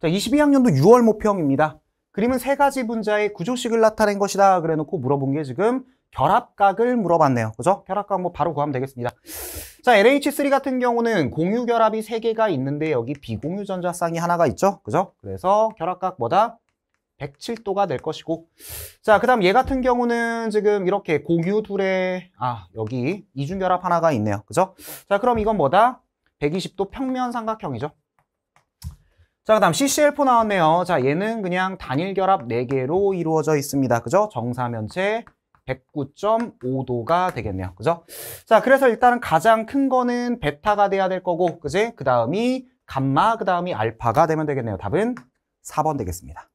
자, 22학년도 6월 모평입니다. 그림은 세 가지 분자의 구조식을 나타낸 것이다 그래놓고 물어본 게 지금 결합각을 물어봤네요. 그죠? 결합각 뭐 바로 구하면 되겠습니다. 자, LH3 같은 경우는 공유 결합이 세개가 있는데 여기 비공유 전자쌍이 하나가 있죠? 그죠? 그래서 결합각 뭐다? 107도가 될 것이고 자, 그 다음 얘 같은 경우는 지금 이렇게 공유 둘에 아, 여기 이중결합 하나가 있네요. 그죠? 자, 그럼 이건 뭐다? 120도 평면 삼각형이죠. 자, 그 다음 CCL4 나왔네요. 자, 얘는 그냥 단일 결합 4개로 이루어져 있습니다. 그죠? 정사면체 109.5도가 되겠네요. 그죠? 자, 그래서 일단은 가장 큰 거는 베타가 돼야 될 거고, 그지? 그 다음이 감마, 그 다음이 알파가 되면 되겠네요. 답은 4번 되겠습니다.